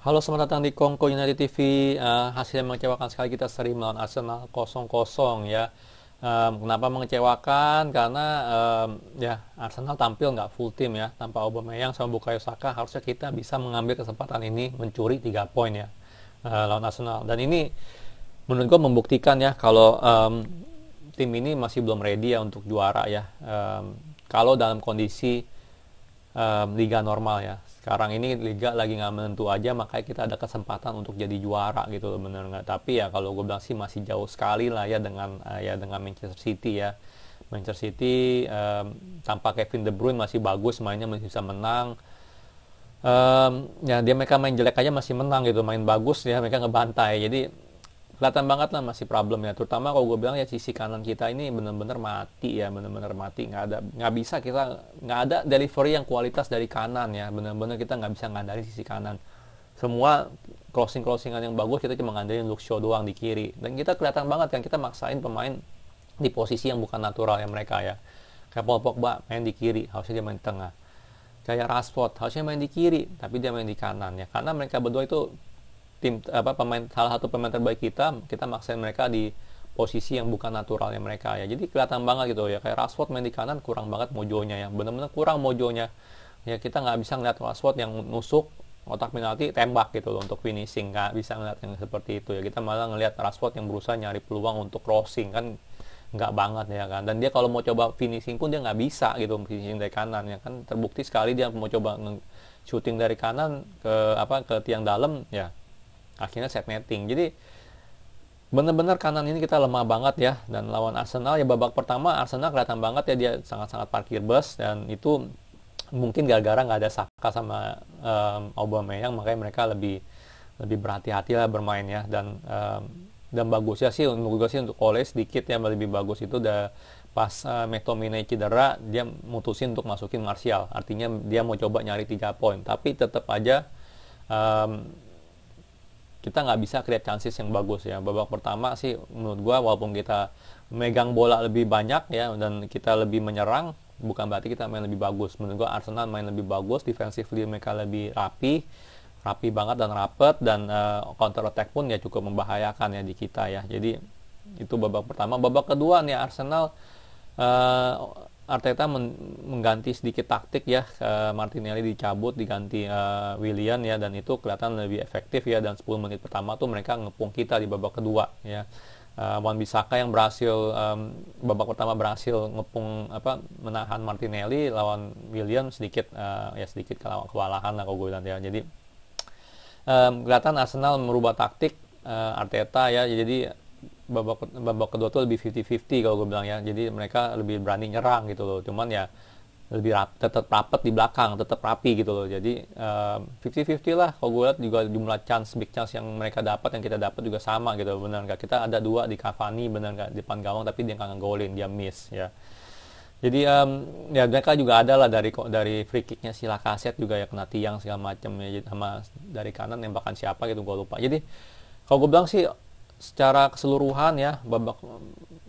Halo selamat datang di Kongko United TV. Uh, eh, hasilnya mengecewakan sekali kita seri melawan Arsenal 0-0 ya. Um, kenapa mengecewakan? Karena um, ya Arsenal tampil nggak full team ya. Tanpa Aubameyang sama Bukayo Saka harusnya kita bisa mengambil kesempatan ini mencuri 3 poin ya uh, lawan Arsenal. Dan ini menurut gue membuktikan ya kalau um, tim ini masih belum ready ya untuk juara ya. Um, kalau dalam kondisi um, liga normal ya sekarang ini liga lagi nggak menentu aja makanya kita ada kesempatan untuk jadi juara gitu loh bener nggak tapi ya kalau gue bilang sih masih jauh sekali lah ya dengan eh, ya dengan Manchester City ya Manchester City um, tanpa Kevin De Bruyne masih bagus mainnya masih bisa menang um, ya dia mereka main jelek aja masih menang gitu main bagus ya mereka ngebantai jadi kelihatan banget lah masih problem ya terutama kalau gue bilang ya sisi kanan kita ini bener-bener mati ya bener-bener mati nggak ada nggak bisa kita nggak ada delivery yang kualitas dari kanan ya bener-bener kita nggak bisa ngandarin sisi kanan semua crossing-crossingan yang bagus kita cuma ngandarin look show doang di kiri dan kita kelihatan banget kan kita maksain pemain di posisi yang bukan natural ya mereka ya kayak Paul Pogba main di kiri harusnya dia main di tengah kayak Rashford harusnya main di kiri tapi dia main di kanan ya karena mereka berdua itu tim apa pemain salah satu pemain terbaik kita kita maksain mereka di posisi yang bukan naturalnya mereka ya jadi kelihatan banget gitu ya kayak Rashford main di kanan kurang banget mojonya ya bener-bener kurang mojonya ya kita nggak bisa ngeliat Rashford yang nusuk otak penalti tembak gitu loh untuk finishing nggak bisa ngeliat yang seperti itu ya kita malah ngeliat Rashford yang berusaha nyari peluang untuk crossing kan nggak banget ya kan dan dia kalau mau coba finishing pun dia nggak bisa gitu finishing dari kanan ya kan terbukti sekali dia mau coba shooting dari kanan ke apa ke tiang dalam ya akhirnya set netting jadi bener-bener kanan ini kita lemah banget ya dan lawan Arsenal ya babak pertama Arsenal kelihatan banget ya dia sangat-sangat parkir bus dan itu mungkin gara-gara nggak ada Saka sama um, Aubameyang makanya mereka lebih lebih berhati-hati lah bermain ya dan um, dan bagusnya sih menurut gue sih untuk Ole sedikit ya lebih bagus itu udah pas uh, eh, Metomine cedera dia mutusin untuk masukin Martial artinya dia mau coba nyari tiga poin tapi tetap aja um, kita nggak bisa create chances yang bagus ya babak pertama sih menurut gua walaupun kita megang bola lebih banyak ya dan kita lebih menyerang bukan berarti kita main lebih bagus menurut gua Arsenal main lebih bagus defensively mereka lebih rapi rapi banget dan rapet dan uh, eh, counter attack pun ya cukup membahayakan ya di kita ya jadi itu babak pertama babak kedua nih Arsenal eh, Arteta men mengganti sedikit taktik ya Martinelli dicabut diganti uh, Willian ya dan itu kelihatan lebih efektif ya dan 10 menit pertama tuh mereka ngepung kita di babak kedua ya uh, Wan Bisaka yang berhasil um, babak pertama berhasil ngepung apa menahan Martinelli lawan William sedikit uh, ya sedikit kewalahan lah kalau gue bilang ya jadi um, kelihatan Arsenal merubah taktik uh, Arteta ya jadi babak babak kedua tuh lebih 50-50 kalau gue bilang ya. Jadi mereka lebih berani nyerang gitu loh. Cuman ya lebih rap, tetap rapet di belakang, tetap rapi gitu loh. Jadi uh, eh, 50-50 lah. Kalau gue lihat juga jumlah chance, big chance yang mereka dapat, yang kita dapat juga sama gitu. Benar nggak? Kita ada dua di Cavani, benar nggak? Di depan gawang tapi dia nggak ngegolin, dia miss ya. Jadi um, ya mereka juga ada lah dari dari free kicknya si Lakaset juga ya kena tiang segala macam ya sama dari kanan nembakan siapa gitu gue lupa. Jadi kalau gue bilang sih secara keseluruhan ya babak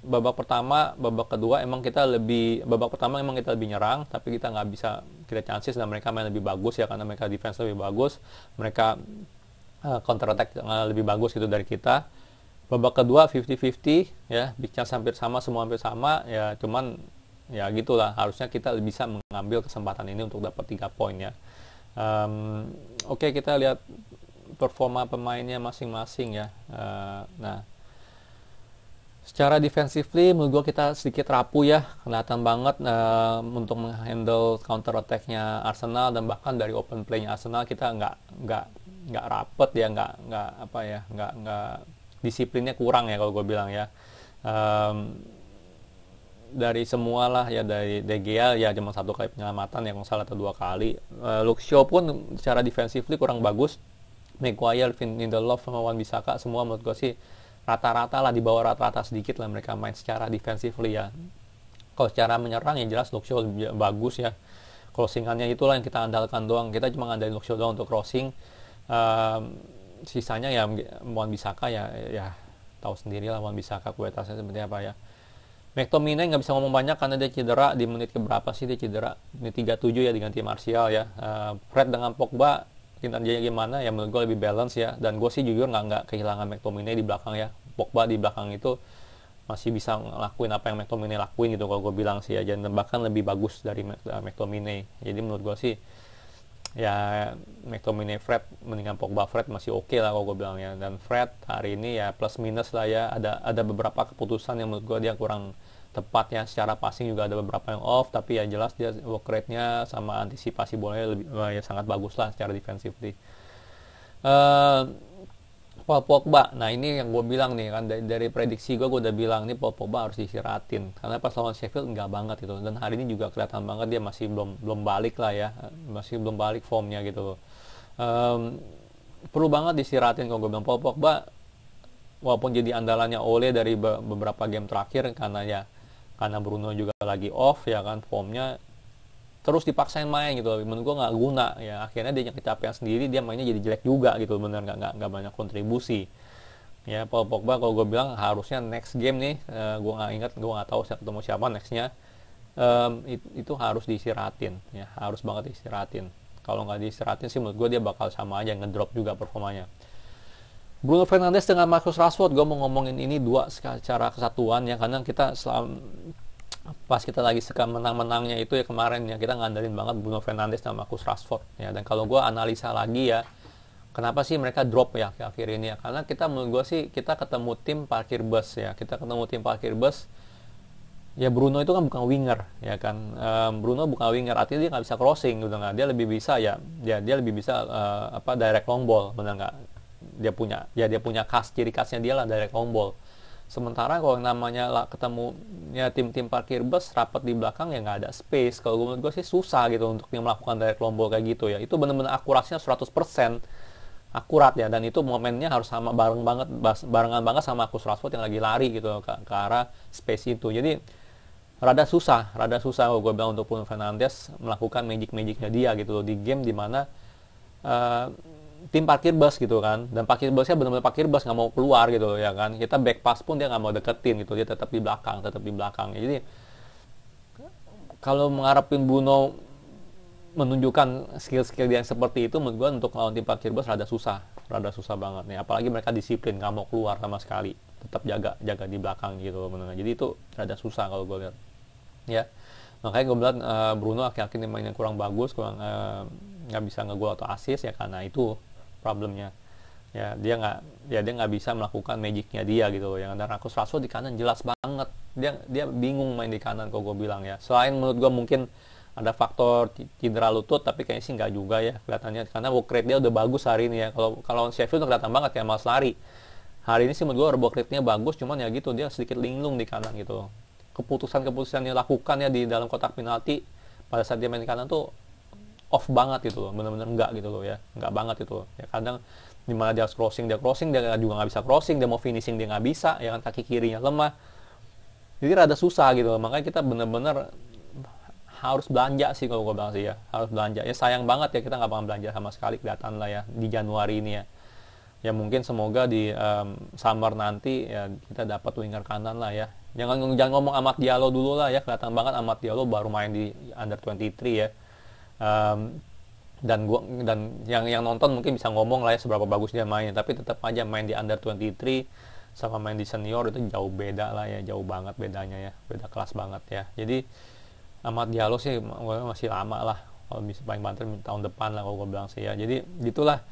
babak pertama, babak kedua emang kita lebih babak pertama emang kita lebih nyerang, tapi kita nggak bisa kita chances dan mereka main lebih bagus ya karena mereka defense lebih bagus, mereka uh, eh, counter attack lebih bagus gitu dari kita. Babak kedua 50-50 ya, bicara chance hampir sama, semua hampir sama ya, cuman ya gitulah harusnya kita bisa mengambil kesempatan ini untuk dapat tiga poin ya. Um, Oke okay, kita lihat performa pemainnya masing-masing ya. Uh, nah, secara defensively menurut gue kita sedikit rapuh ya, kelihatan banget uh, untuk menghandle counter attacknya Arsenal dan bahkan dari open play Arsenal kita nggak nggak nggak rapet ya, nggak nggak apa ya, nggak nggak disiplinnya kurang ya kalau gue bilang ya. Um, dari semua lah ya dari DGA ya cuma satu kali penyelamatan yang salah atau dua kali. Uh, eh, Luxio pun secara defensively kurang bagus. Maguire, Vin Lindelof, sama Wan Bisaka semua menurut gue sih rata-rata lah di bawah rata-rata sedikit lah mereka main secara defensively ya. Kalau secara menyerang ya jelas Luxio ya bagus ya. Crossingannya itulah yang kita andalkan doang. Kita cuma ngandalin Luxio doang untuk crossing. Um, sisanya ya Wan Bisaka ya ya tahu sendiri lah Wan Bisaka kualitasnya seperti apa ya. McTominay nggak bisa ngomong banyak karena dia cedera di menit keberapa sih dia cedera menit 37 ya diganti Martial ya uh, Fred dengan Pogba kinerjanya gimana ya menurut gue lebih balance ya dan gue sih jujur nggak nggak kehilangan McTominay di belakang ya Pogba di belakang itu masih bisa ngelakuin apa yang McTominay lakuin gitu kalau gue bilang sih ya dan bahkan lebih bagus dari eh, McTominay jadi menurut gue sih ya McTominay Fred mendingan Pogba Fred masih oke okay lah kalau gue bilang ya dan Fred hari ini ya plus minus lah ya ada ada beberapa keputusan yang menurut gue dia kurang tepatnya secara passing juga ada beberapa yang off tapi yang jelas dia work rate-nya sama antisipasi bolanya lebih eh, ya sangat bagus lah secara di uh, eh, Paul Pogba nah ini yang gue bilang nih kan dari, dari prediksi gue gue udah bilang nih Paul Pogba harus disiratin karena pas lawan Sheffield nggak banget itu dan hari ini juga kelihatan banget dia masih belum belum balik lah ya masih belum balik formnya gitu loh um, perlu banget disiratin kalau gue bilang Paul Pogba walaupun jadi andalannya Ole dari beberapa game terakhir karena ya karena Bruno juga lagi off ya kan formnya terus dipaksain main gitu menurut gue nggak guna ya akhirnya dia kecapean sendiri dia mainnya jadi jelek juga gitu bener nggak nggak banyak kontribusi ya Paul Pogba kalau gue bilang harusnya next game nih uh, eh, gue nggak ingat gue nggak tahu siapa ketemu siapa nextnya um, it, itu harus diistirahatin ya harus banget diistirahatin kalau nggak diistirahatin sih menurut gue dia bakal sama aja ngedrop juga performanya Bruno Fernandes dengan Marcus Rashford gue mau ngomongin ini dua secara kesatuan ya karena kita selama pas kita lagi suka menang-menangnya itu ya kemarin ya kita ngandelin banget Bruno Fernandes dan Marcus Rashford ya dan kalau gue analisa lagi ya kenapa sih mereka drop ya ke akhir ini ya karena kita menurut gue sih kita ketemu tim parkir bus ya kita ketemu tim parkir bus ya Bruno itu kan bukan winger ya kan um, Bruno bukan winger artinya dia nggak bisa crossing gitu nggak dia lebih bisa ya dia ya dia lebih bisa uh, apa direct long ball benar nggak dia punya ya dia punya khas ciri khasnya dia lah dari tombol sementara kalau namanya lah, ketemu tim-tim parkir bus rapat di belakang ya nggak ada space kalau menurut gue sih susah gitu untuk dia melakukan dari tombol kayak gitu ya itu benar-benar akurasinya 100% akurat ya dan itu momennya harus sama bareng banget barengan banget sama aku Rashford yang lagi lari gitu ke, ke arah space itu jadi rada susah rada susah kalau gue bilang untuk Bruno Fernandes melakukan magic magicnya dia gitu loh di game dimana eh, tim parkir bus gitu kan dan parkir busnya benar-benar parkir bus nggak mau keluar gitu ya kan kita back pass pun dia nggak mau deketin gitu dia tetap di belakang tetap di belakang jadi kalau mengharapin Bruno menunjukkan skill-skill dia yang seperti itu menurut gue untuk lawan tim parkir bus rada susah rada susah banget nih apalagi mereka disiplin nggak mau keluar sama sekali tetap jaga jaga di belakang gitu menengah jadi itu rada susah kalau gue lihat ya makanya gue bilang uh, Bruno akhir-akhir ini mainnya kurang bagus kurang eh, nggak bisa ngegol atau asis ya karena itu problemnya ya dia nggak ya dia nggak bisa melakukan magicnya dia gitu yang kan. dan Rakus Rashford di kanan jelas banget dia dia bingung main di kanan kok gue bilang ya selain menurut gue mungkin ada faktor cedera lutut tapi kayaknya sih nggak juga ya kelihatannya karena work rate dia udah bagus hari ini ya kalau kalau Sheffield kelihatan banget ya Mas Lari hari ini sih menurut gue work rate-nya bagus cuman ya gitu dia sedikit linglung di kanan gitu keputusan-keputusan yang dilakukan ya di dalam kotak penalti pada saat dia main di kanan tuh off banget gitu loh bener-bener enggak gitu loh ya enggak banget gitu loh ya kadang dimana dia harus crossing dia crossing dia juga nggak bisa crossing dia mau finishing dia nggak bisa ya kan kaki kirinya lemah jadi rada susah gitu loh. makanya kita bener-bener harus belanja sih kalau gue bilang sih ya harus belanja ya sayang banget ya kita nggak bakal belanja sama sekali kelihatan lah ya di Januari ini ya ya mungkin semoga di um, summer nanti ya kita dapat winger kanan lah ya jangan jangan ngomong amat dialog dulu lah ya kelihatan banget amat dialog baru main di under 23 ya um, dan gua dan yang yang nonton mungkin bisa ngomong lah ya seberapa bagus dia mainnya tapi tetap aja main di under 23 sama main di senior itu jauh beda lah ya jauh banget bedanya ya beda kelas banget ya jadi Amat Diallo sih masih lama lah kalau bisa paling banter tahun depan lah kalau gue bilang sih ya jadi gitulah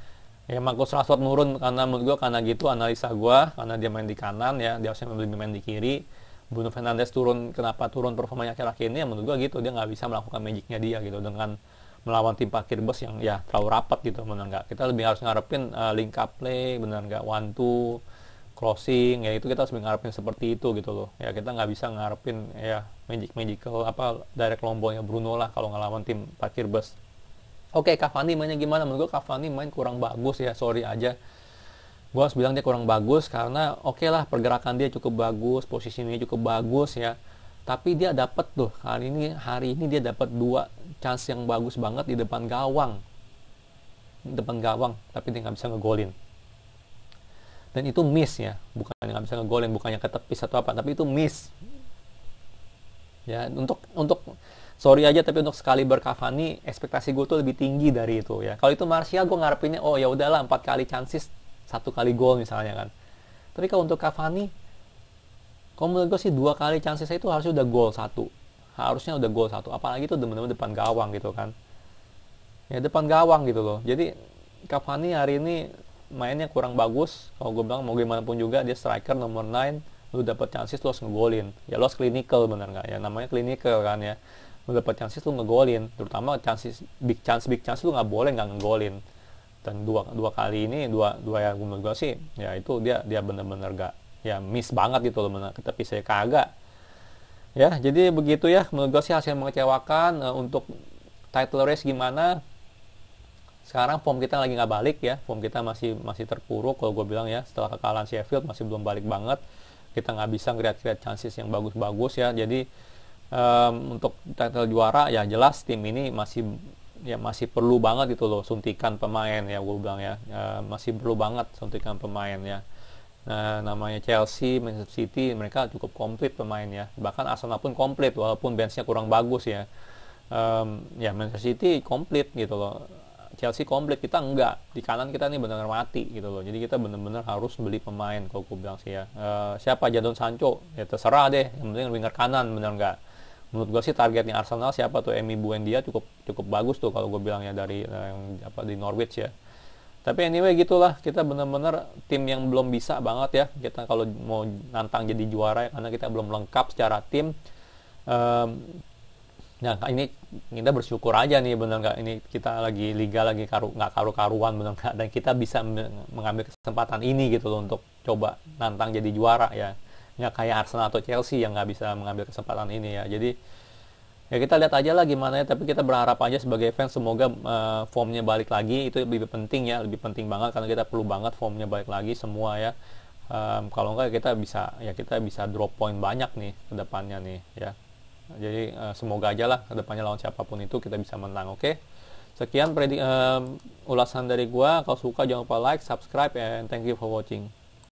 ya Marcus Rashford nurun karena menurut gue karena gitu analisa gue karena dia main di kanan ya dia harusnya membeli main di kiri Bruno Fernandes turun kenapa turun performanya akhir-akhir ini ya menurut gue gitu dia nggak bisa melakukan magicnya dia gitu dengan melawan tim parkir bus yang ya terlalu rapat gitu benar nggak kita lebih harus ngarepin uh, link up play benar nggak one two crossing ya itu kita harus ngarepin seperti itu gitu loh ya kita nggak bisa ngarepin ya magic magical apa direct lombolnya Bruno lah kalau ngelawan tim parkir bus oke okay, Cavani mainnya gimana menurut gue Cavani main kurang bagus ya sorry aja gue harus bilang dia kurang bagus karena oke okay lah pergerakan dia cukup bagus posisinya cukup bagus ya tapi dia dapat tuh hari ini hari ini dia dapat dua chance yang bagus banget di depan gawang di depan gawang tapi dia nggak bisa ngegolin dan itu miss ya bukan nggak bisa ngegolin bukannya ketepis atau apa tapi itu miss ya untuk untuk sorry aja tapi untuk sekali berkavani ekspektasi gue tuh lebih tinggi dari itu ya kalau itu Martial gue ngarepinnya oh ya udahlah empat kali chances satu kali gol misalnya kan tapi kalau untuk Cavani kalau menurut gue sih dua kali chances itu harusnya udah gol satu harusnya udah gol satu apalagi itu teman-teman depan gawang gitu kan ya depan gawang gitu loh jadi Cavani hari ini mainnya kurang bagus kalau gue bilang mau gimana pun juga dia striker nomor 9 lu dapat chances lu harus ngegolin ya lu harus clinical bener nggak ya namanya clinical kan ya lu dapat chances lu ngegolin terutama chances big chance big chance lu nggak boleh nggak ngegolin dan dua dua kali ini dua dua yang gue sih ya itu dia dia bener-bener gak ya miss banget gitu loh bener tapi saya kagak ya jadi begitu ya menurut gue sih hasil mengecewakan uh, untuk title race gimana sekarang form kita lagi nggak balik ya form kita masih masih terpuruk kalau gue bilang ya setelah kekalahan Sheffield masih belum balik banget kita nggak bisa ngeliat-ngeliat chances yang bagus-bagus ya jadi um, untuk title juara ya jelas tim ini masih ya masih perlu banget itu loh suntikan pemain ya gue bilang ya uh, masih perlu banget suntikan pemain ya Eh, namanya Chelsea, Manchester City mereka cukup komplit pemain ya. Bahkan Arsenal pun komplit walaupun benchnya kurang bagus ya. Um, ya Manchester City komplit gitu loh. Chelsea komplit kita enggak di kanan kita nih benar-benar mati gitu loh jadi kita benar-benar harus beli pemain kalau aku bilang sih ya uh, siapa Jadon Sancho ya terserah deh yang penting winger kanan benar enggak menurut gue sih targetnya Arsenal siapa tuh Emi Buendia cukup cukup bagus tuh kalau gue bilang ya dari eh, yang apa di Norwich ya tapi anyway gitulah kita bener-bener tim yang belum bisa banget ya kita kalau mau nantang jadi juara ya karena kita belum lengkap secara tim um, nah ini kita bersyukur aja nih bener nggak ini kita lagi liga lagi karu nggak karu karuan bener nggak dan kita bisa mengambil kesempatan ini gitu loh untuk coba nantang jadi juara ya nggak kayak Arsenal atau Chelsea yang nggak bisa mengambil kesempatan ini ya jadi ya kita lihat aja lah gimana ya tapi kita berharap aja sebagai fans semoga uh, formnya balik lagi itu lebih penting ya lebih penting banget karena kita perlu banget formnya balik lagi semua ya um, kalau enggak kita bisa ya kita bisa drop point banyak nih kedepannya nih ya jadi uh, semoga aja lah kedepannya lawan siapapun itu kita bisa menang oke okay? sekian predik um, ulasan dari gua kalau suka jangan lupa like subscribe and thank you for watching